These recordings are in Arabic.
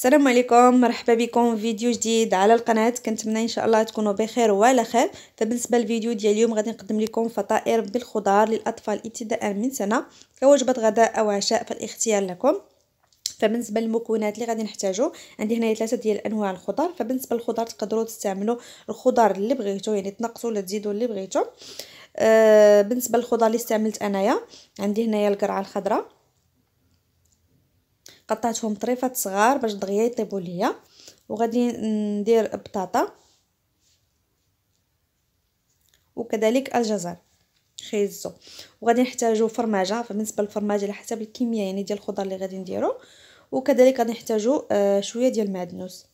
السلام عليكم مرحبا بكم في فيديو جديد على القناه كنتمنى ان شاء الله تكونوا بخير وعلى خير فبالنسبه للفيديو ديال اليوم غادي نقدم لكم فطائر بالخضار للاطفال ابتداء من سنه كوجبه غداء او عشاء فالاختيار لكم فبالنسبه للمكونات اللي غادي نحتاجو عندي هنايا ثلاثه ديال انواع الخضار فبالنسبه للخضار تقدروا تستعملوا الخضار اللي بغيتو يعني تنقصوا ولا تزيدوا اللي بغيتو آه بالنسبه للخضار اللي استعملت انايا عندي هنايا القرعه الخضراء قطعتهم طريفات صغار باش دغيا يطيبوا ليا وغادي ندير بطاطا وكذلك الجزر خيزو وغادي نحتاجو فرماجه فبالنسبه للفرماجه على حسب الكميه يعني ديال الخضر اللي غادي نديرو وكذلك غادي نحتاجو آه شويه ديال المعدنوس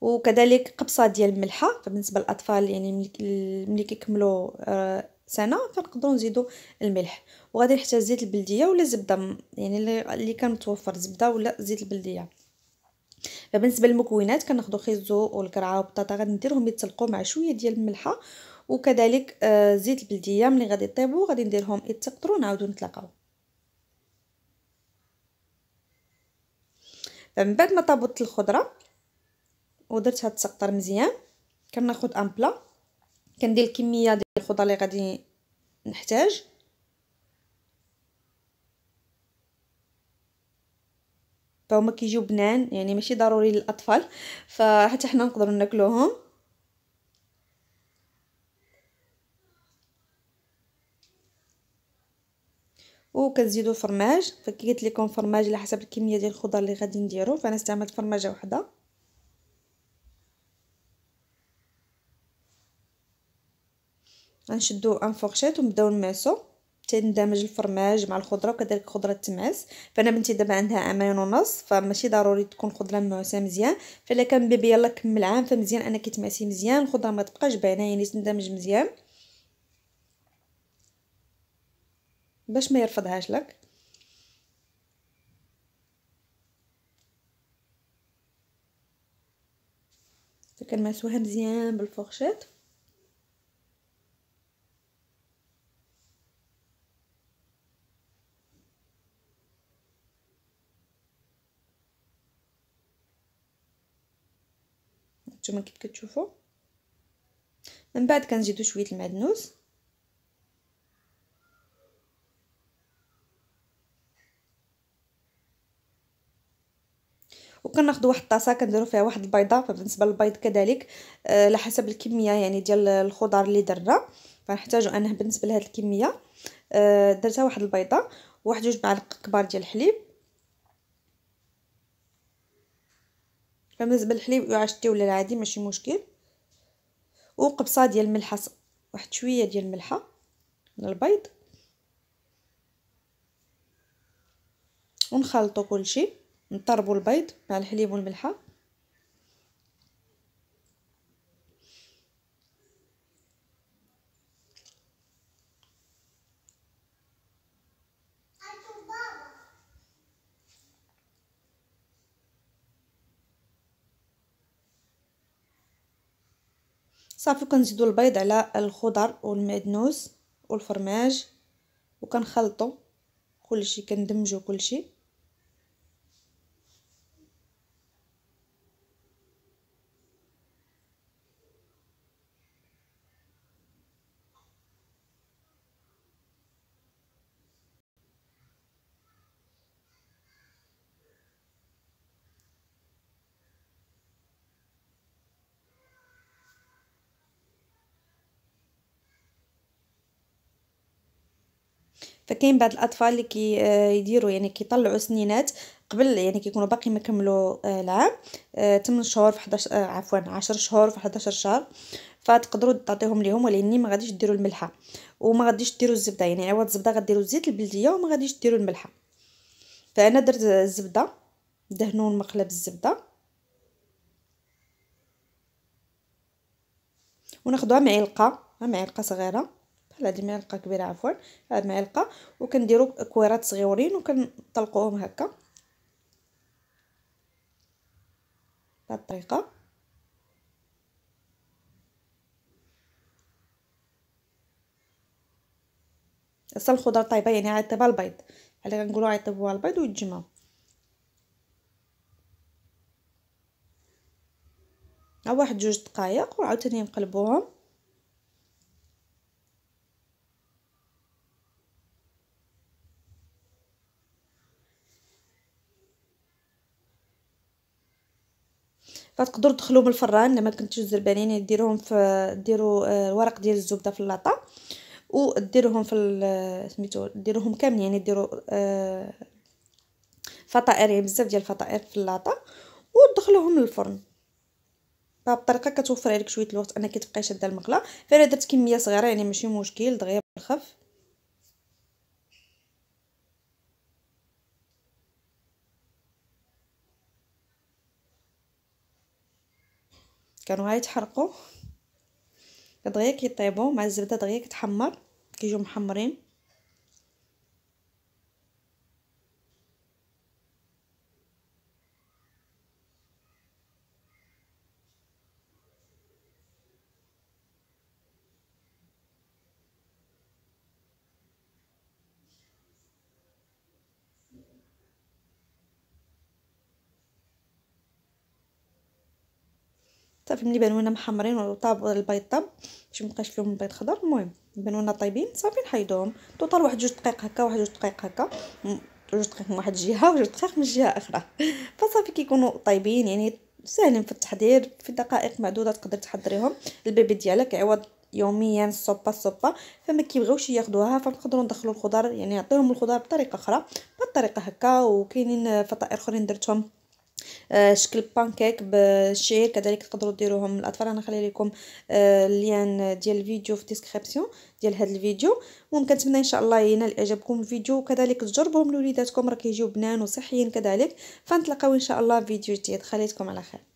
وكذلك قبصه ديال الملحه فبالنسبه للاطفال يعني ملي كيكملوا آه سنه كنقدروا نزيدوا الملح وغادي نحتاج زيت البلديه ولا زبده يعني اللي كان متوفر زبده ولا زيت البلديه بالنسبه للمكونات كناخذوا خيزو والكرعه والبطاطا غادي نديرهم يتسلقوا مع شويه ديال الملحه وكذلك آه زيت البلديه ملي غادي يطيبوا غادي نديرهم يتقطروا نعاودو نتلاقاو من بعد ما طابت الخضره ودرت هاد التقطر مزيان كناخذ ان بلا كندير الكميه ديال الخضره اللي غادي نحتاج فهما كيجيو بنان يعني ماشي ضروري للاطفال فحتى حنا نقدروا ناكلوهم وكنزيدو فرماج فكي قلت لكم فرماج على حسب الكميه ديال الخضر اللي غادي نديرو فانا استعملت فرماجه وحده غنشدو ان فورشيت ونبداو نمعسو تندمج الفرماج مع الخضره وكذلك خضره التماس فانا بنتي دابا عندها عامين ونص فماشي ضروري تكون خضره معوسه مزيان فالا كان بيبي يلا كمل عام فمزيان انا تمعسي مزيان الخضره ما تبقاش باينه يعني تندمج مزيان باش ما يرفضهاش لك فكنمسوها مزيان بالفورشيت نتوما كيف كتشوفوا من بعد كنزيدو شويه المعدنوس وكناخذ واحد الطاسه كنديروا فيها واحد البيضه فبالنسبه للبيض كذلك آه، على أه حسب الكميه يعني ديال الخضر اللي درنا فنحتاجوا انه بالنسبه لهاد الكميه أه درتها واحد البيضه واحد جوج معالق كبار ديال الحليب بالنسبه للحليب يعشتي ولا العادي ماشي مشكل وقبصه ديال الملحه واحد شويه ديال الملحه من البيض ونخلطوا كلشي نطربوا البيض مع الحليب والملحه صافي كنزيدو البيض على الخضر والمعدنوس والفرماج وكنخلطو كلشي كندمجو كلشي فكاين بعض الاطفال اللي كي آه، يديروا يعني كيطلعوا سنينات قبل يعني كيكونوا باقي ما كملوا آه، العام 8 آه، شهور في 11 عفوا 10 شهور في 11 شهر فتقدروا تعطيهم ليهم ولكن ما غاديش ديروا الملحه وما غاديش ديروا الزبده يعني عوض الزبده غديروا الزيت البلديه وما غاديش ديروا الملحه فانا درت الزبده دهنوا المقله بالزبده وناخذوها معلقه معلقه صغيره هاد المعلقه كبيره عفوا هاد معلقه وكنديروا كويرات صغيورين وكنطلقوهم هكا بهاد الطريقه هسه الخضر طايبه يعني عاطبه البيض على كنقولوا عيطبوها البيض ها واحد جوج دقائق وعاوتاني نقلبوهم تقدروا تدخلوا من الفران لما كنتوش زربانين ديروهم في ديروا الورق آه، ديال الزبده في اللاطه وديروهم في سميتو ديروهم كامل يعني ديروا آه، فطائر يعني بزاف ديال الفطائر في اللاطه ودخلوهم للفرن بهاد الطريقه كتوفر عليك شويه الوقت انك تبقاي شاده المقله فانا درت كميه صغيره يعني ماشي مشكل دغيا بالخف كانوا هاي يتحرقوا دغيا كيطيبوا مع الزبده دغيا كتحمر كيجيو محمرين صافي ملي بانونا محمرين وطاب البيض طاب باش ما بقاش فيهم البيض خضر المهم بانونا طايبين صافي نحيدوهم طوطال واحد جوج دقائق هكا واحد جوج دقائق هكا جوج دقائق من واحد الجهه وجوج دقائق من جهه اخرى فصافي كيكونوا طايبين يعني ساهلين في التحضير في دقائق معدوده تقدر تحضريهم البيبي ديالك عوض يوميا صوبا صوبا فما كيبغيوش ياخذوها فنقدروا ندخلوا الخضر يعني نعطيهم الخضر بطريقه اخرى بهالطريقه هكا وكاينين فطائر اخرين درتهم آه، شكل بانكيك بالشعير كذلك تقدروا ديروهم للاطفال انا خلي لكم آه، اللين ديال الفيديو في الديسكريبسيون ديال هذا الفيديو وكنتمنى ان شاء الله ينال اعجابكم الفيديو وكذلك تجربوهم لوليداتكم راه كيجيو بنان وصحيين كذلك فنتلاقاو ان شاء الله فيديو جديد خليتكم على خير